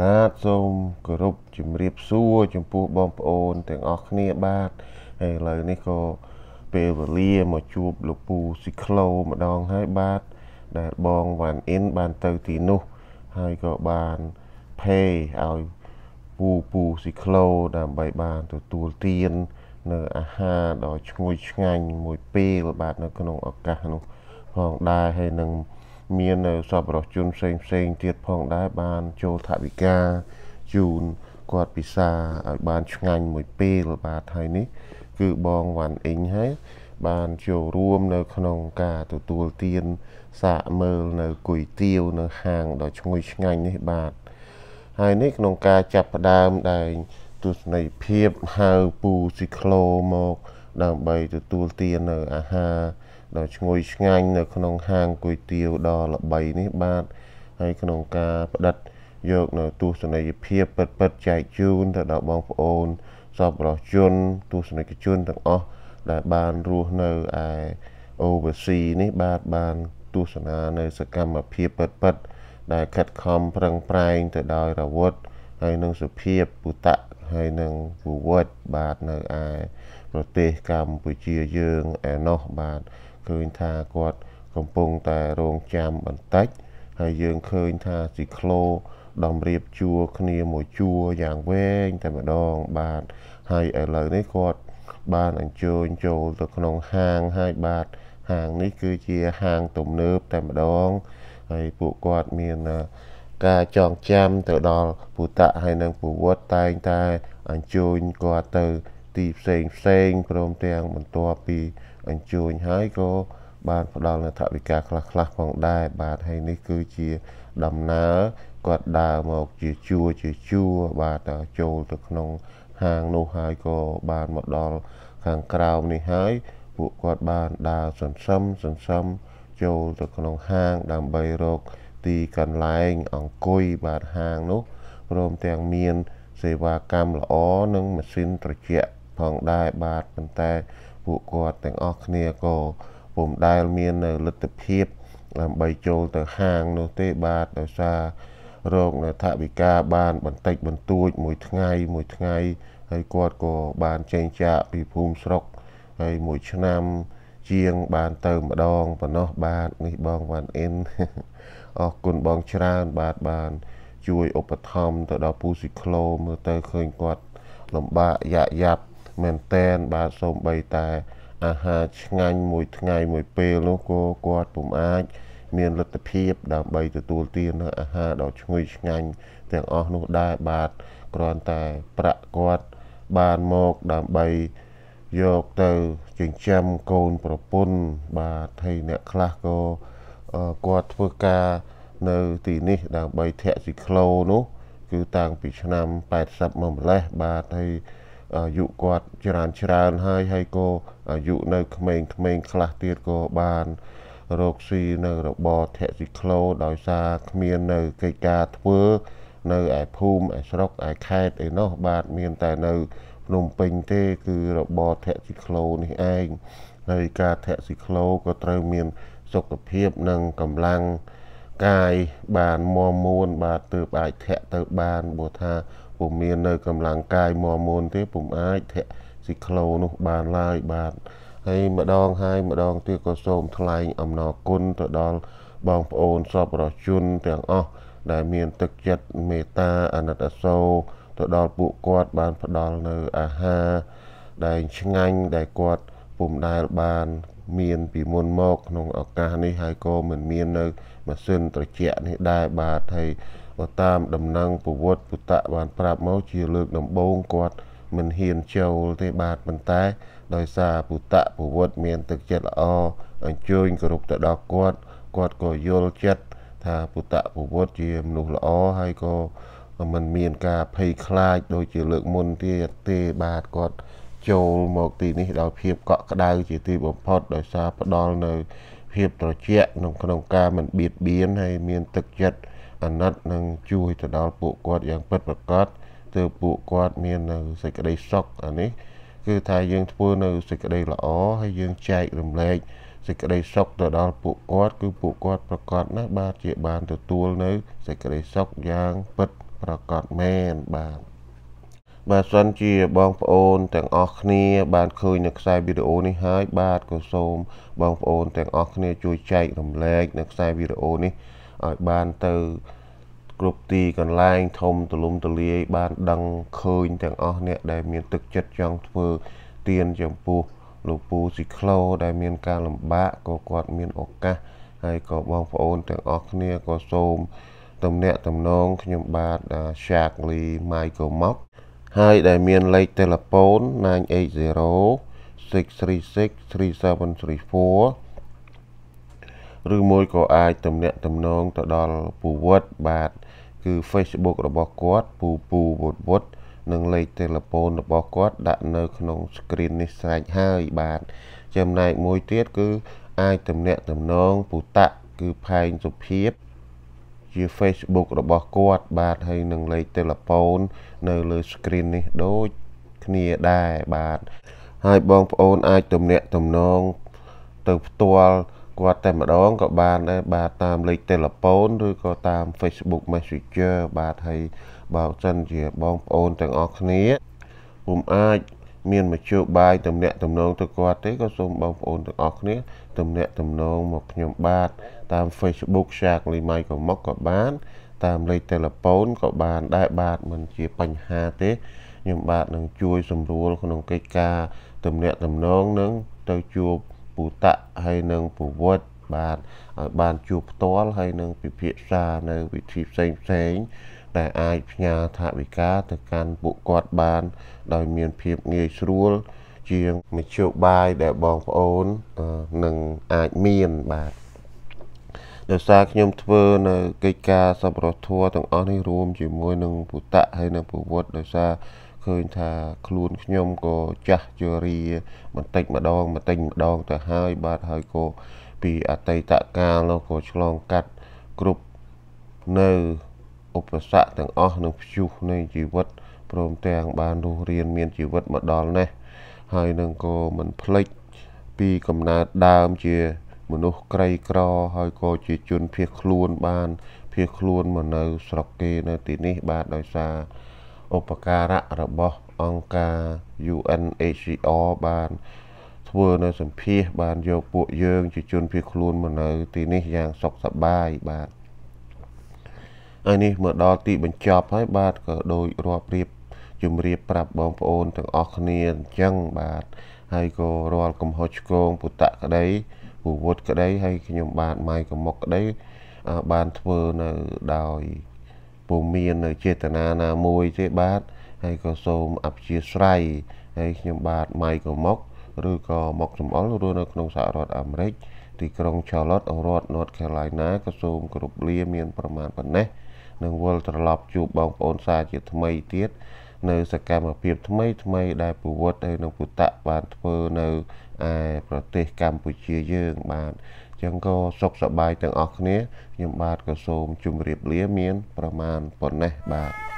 បាទសូមគោរពជំរាបសួរ ចំពោះបងប្អូន ទាំងអស់គ្នាបាទហើយឥឡូវនេះក៏ពេលវេលាមកជួបលោកពូស៊ីក្លូម្ដងហើយបាទដែលបងវ៉ាន់អ៊ិនបានទៅទីនោះ ហើយក៏បានផេឲ្យពូពូស៊ីក្លូដើម្បីបានទទួលទាន នៅអាហារដ៏ឈ្ងុយឆ្ងាញ់មួយ ពេលបាទនៅ ក្នុងឱកាសនោះផងដែរហើយនឹងមានសពរស់ជនផ្សេងផ្សេងទៀតផងដែរបានចូលថវិកាជូនគាត់ពិសាឲ្យបានឆ្ងាញ់មួយពេលបាទហើយនេះ គឺបងវ៉ាន់អ៊ីងហើយបានចូលរួមនៅក្នុងការទទួលទានសាកមើលនៅគុយទាវនៅហាងដ៏ឈ្ងុយឆ្ងាញ់នេះបាទហើយនេះក្នុងការចាប់ផ្ដើមដែលទស្សនីយភាពហៅពូស៊ីក្លូមក ដើម្បីទទួលទាននៅអាហារដ៏ឈ្ងុយឆ្ងាញ់នៅក្នុងហាងគុយទាវដ៏ល្បីនេះបាទហើយក្នុងការផ្ដិតយកនៅទស្សនីយភាពពិតៗចែកជូនទៅដល់បងប្អូនសប្បុរសជនទស្សនិកជនទាំងអស់ដែលបានរស់នៅឯ overseas នេះបាទបានទស្សនានៅសកម្មភាពពិតៗដែលខិតខំប្រឹងប្រែងទៅដោយរវត្តហើយនឹងសុភាពពុតៈហើយនឹងពវត្តបាទនៅឯប្រទេសកម្ពុជាយើងឯណោះបាទឃើញថាគាត់កំពុងតែរងចាំបន្តិចហើយយើងឃើញថាស៊ីក្លូដំរៀបជួរគ្នាមួយជួរយ៉ាងវែងតែម្ដងបាទហើយឥឡូវនេះគាត់បានអញ្ជើញចូលទៅក្នុងហាងហើយបាទហាងនេះគឺជាហាងទំនើបតែម្ដងហើយពួកគាត់មានការចងចាំទៅដល់ពុតៈហើយនិងពវត្តតែងតែអញ្ជើញគាត់ទៅទីផ្សេងផ្សេងព្រមទាំងបន្ទាប់ពីអញ្ជើញហើយក៏បានផ្ដល់នៅថវិកាខ្លះៗផងដែរបាទហើយនេះគឺជាដំណើរគាត់ដើរមកជាជួរជាជួរបាទចូលទៅក្នុងហាងនោះហើយក៏បានមកដល់ខាងក្រោមនេះហើយ ពួកគាត់បានដើរសន្សឹមសន្សឹមចូលទៅក្នុងហាងដើម្បីរកទីកន្លែងអង្គុយបាទហាងនោះព្រមទាំងមានសេវាកម្មល្អនិងម៉ាស៊ីនត្រជាក់ផងដែរបាទប៉ុន្តែពួកគាត់ទាំងអស់គ្នាក៏ពុំដែលមានលទ្ធភាពដើម្បីចូលទៅហាងនោះទេបាទដោយសាររោគនៅថាវិការបាន បន្តិច បន្តួចមួយថ្ងៃ មួយថ្ងៃហើយគាត់ក៏បានចេញចាកពីភូមិស្រុកហើយមួយឆ្នាំជាងបានទៅម្ដងប៉ុណ្ណោះបាទនេះបងវ៉ាន់អិនអរគុណបងច្រើនបាទបាន ជួយឧបត្ថម្ភទៅដល់ពូស៊ីក្លូមើលទៅឃើញគាត់លំបាកយ៉ាក់យ៉ាប់មែនតែនបាទសូម្បីតែអាហារឆ្ងាញ់មួយថ្ងៃមួយពេលនោះក៏គាត់ពុំអាចមានលទ្ធភាពដើម្បីទទួលទាននៅអាហារដ៏ឈ្ងុយឆ្ងាញ់ទាំងអស់នោះដែរបាទគ្រាន់តែប្រាក់គាត់បានមកដើម្បីយកទៅចិញ្ចឹមកូនប្រពន្ធបាទហើយអ្នកខ្លះក៏គាត់ធ្វើការ នៅ ទីនេះ ដើម្បីធាក់ស៊ីក្លូនោះគឺតាំងពីឆ្នាំ80មកម្លេះបាទហើយអាយុគាត់ច្រើនច្រើនហើយហើយក៏អាយុនៅក្មេងក្មេងខ្លះទៀតក៏បានរកស៊ីនៅរបរធាក់ស៊ីក្លោដោយសារគ្មាននៅកិច្ចការធ្វើនៅឯភូមិឯស្រុកឯខេត្តឯនោះបាទមានតែនៅភ្នំពេញទេគឺរបរធាក់ស៊ីក្លោនេះឯងហើយការធាក់ស៊ីក្លោក៏ត្រូវមាន សុខភាពនិងកម្លាំងកាយបានមមួន បាទទើបអាចធាក់ទៅបានព្រោះថាពុំមាននៅកម្លាំងកាយមមូនទេពុំអាចធាក់ស៊ីក្លូនោះបានឡើយបាទហើយម្ដងហើយម្ដងទៀតក៏សូមថ្លែងអំណរគុណទៅដល់បងប្អូនសពរជនទាំងអស់ដែលមានទឹកចិត្តមេត្តាអាណិតអាសូរទៅដល់ពួកគាត់បានផ្ដល់នៅអាហារដែលឆ្ងាញ់ដែលគាត់ពុំដែលបាន មានពីមុនមកក្នុងឱកាសនេះហើយក៏មិនមាននៅម៉ាស៊ីនត្រជាក់នេះដែរបាទហើយក៏តាមដំណឹងពវត្តពុតៈបានប្រាប់មកជាលើកដំបូងគាត់មិនហ៊ានចូលទេបាទប៉ុន្តែដោយសារពុតៈពវត្តមានទឹកចិត្តល្អអញ្ជើញគោរពទៅដល់គាត់គាត់ក៏យល់ចិត្តថាពុតៈពវត្តជាមនុស្សល្អហើយក៏มันមានការភ័យខ្លាចដូចជាលើកមុនទៀតទេបាទគាត់ចូលមកទីនេះដោយភាពកក់ក្ដៅជាទីបំផុតដោយសារផ្ដល់នៅភាពត្រជាក់ក្នុងក្នុងការមិនបៀតបៀនហើយមានទឹកចិត្តអាណិតនិងជួយទៅដល់ពួកគាត់យ៉ាងពិតប្រាកដទើបពួកគាត់មាននៅសេចក្តីសុខអានេះគឺថាយើងធ្វើនៅសេចក្តីល្អហើយយើងចែករំលែកសេចក្តីសុខទៅដល់ពួកគាត់គឺពួកគាត់ប្រកាសណាស់បាទជា បានទទួលនៅសេចក្តីសុខយ៉ាងពិតប្រកាសមែនបាទបាទសិនជាបងប្អូនទាំងអស់គ្នា បានឃើញនៅខ្សែវីដេអូនេះហើយ បាទក៏សូមបងប្អូនទាំងអស់គ្នាជួយចែករំលែកនៅខ្សែវីដេអូនេះឲ្យបានទៅគ្រប់ទីកន្លែង ធំទូលំទូលាយ បានដឹងឃើញទាំងអស់អ្នក ដែលមាន ទឹកចិត្តចង់ធ្វើ ទានចំពោះលោកពូស៊ីក្លោដែលមានការលំបាកក៏គាត់មានឱកាសហើយក៏បងប្អូនទាំងអស់គ្នាក៏សូមទំនាក់ទំនងខ្ញុំបាទសាកលីម៉ៃកូម៉ុកហើយដែលមានលេខទូរស័ព្ទ980 636 3734ឬមួយក៏អាចទំនាក់ទំនងទៅដល់ពូវត្តបាទគឺ Facebook របស់គាត់ពូពូវុតវុតនិងលេខទូរស័ព្ទរបស់គាត់ ដាក់នៅ ក្នុង screen នេះស្រេចហើយបាទចំណែកមួយទៀតគឺអាចទំនាក់ទំនងពូតៈគឺផែងសុភាភា Facebook របស់គាត់បាទហើយនឹងលេខទូរស័ព្ទនៅលើ screen នេះដូចគ្នាដែរបាទហើយបងប្អូនអាចទំនាក់ទំនងទៅផ្ទាល់គាត់តែម្ដងក៏បានដែរបាទតាមលេខទូរស័ព្ទឬក៏តាម Facebook Messenger បាទហើយបើសិនជាបងប្អូនទាំងអស់គ្នាពុំអាចមានមជ្ឈបាយតំណាក់តំណងទៅគាត់ទេក៏សូមបងប្អូនទាំងអស់គ្នាតំណាក់តំណងមកខ្ញុំបាទតាម Facebook ឆាកលីម៉ៃក៏មកក៏បានតាមលេខទូរស័ព្ទក៏បានដែរបាទមិនជាបញ្ហាទេខ្ញុំបាទនឹងជួយសម្រួលក្នុងកិច្ចការតំណាក់តំណងនឹងទៅជួបពុតៈហើយនិងពវត្តបាទឲ្យបានជួបផ្ទាល់ហើយនឹងពិភាក្សានៅវិធីផ្សេងផ្សេងដែលអាចផ្ញើថាវិការទៅកាន់ពួកគាត់បានដោយមានភាពងាយស្រួល ជាងមជ្ឈបាយដែលបងប្អូននឹងអាចមានបាទដោយសារខ្ញុំធ្វើនៅកិច្ចការសប្បុរសធម៌ទាំងអស់នេះរួមជាមួយនឹងពុតៈហើយនិងពវត្តដោយសារឃើញថាខ្លួនខ្ញុំក៏ចាស់ជរាបន្តិចម្ដងបន្តិចម្ដងទៅហើយ បាទហើយក៏ពី អតីតកាលនោះក៏ឆ្លងកាត់គ្រប់នៅឧបសគ្គទាំងអស់នឹងព្យុះនៃជីវិតព្រមទាំងបានរស់រៀនមានជីវិតមកដល់នេះហើយនឹងក៏មិនភ្លេចពីកំណើតដើមជា មនុស្សក្រីក្រ ហើយក៏ជាជនភៀសខ្លួនបានភៀសខ្លួនមកនៅស្រុកគេ នៅ ទីនេះ បាទដោយសារឧបការៈរបស់អង្គការ UNHCR បានធ្វើនៅសម្ភាសបានយកពួកយើងជាជនភៀសខ្លួនមកនៅ ទីនេះយ៉ាងសុខសប្បាយបាទហើយនេះមកដល់ទីបញ្ចប់ហើយ បាទក៏ដោយរាប់រៀបជំរាបប្រាប់បងប្អូនទាំងអស់គ្នាអញ្ចឹងបាទហើយក៏រាល់កំហុសឆ្គងពុតៈក្តីពវុតក្តីហើយខ្ញុំបាទម៉ៃកមុកក្តីបានធ្វើនៅដោយពុំមាននៅចេតនាណាមួយទេបាទហើយក៏សូមអព្យាស្រ័យហើយខ្ញុំបាទម៉ៃកមុកឬក៏មកសំអល់រស់នៅក្នុងសហរដ្ឋអាមេរិកទីក្រុង Charlotte រដ្ឋ North Carolina ក៏សូមគោរពលាមានប្រមាណប៉ុណ្ណេះនឹងវិលត្រឡប់ជួបបងប្អូនសាជាថ្មីទៀតនៅសកម្មភាពថ្មី ថ្មី ដែលពវត្តហើយនឹងពុតៈបានធ្វើនៅឯប្រទេសកម្ពុជាយើងបាទចឹងក៏សុខសប្បាយទាំងអស់គ្នាខ្ញុំបាទក៏សូមជម្រាបលាមាន ប្រមាណប៉ុណ្ណេះបាទ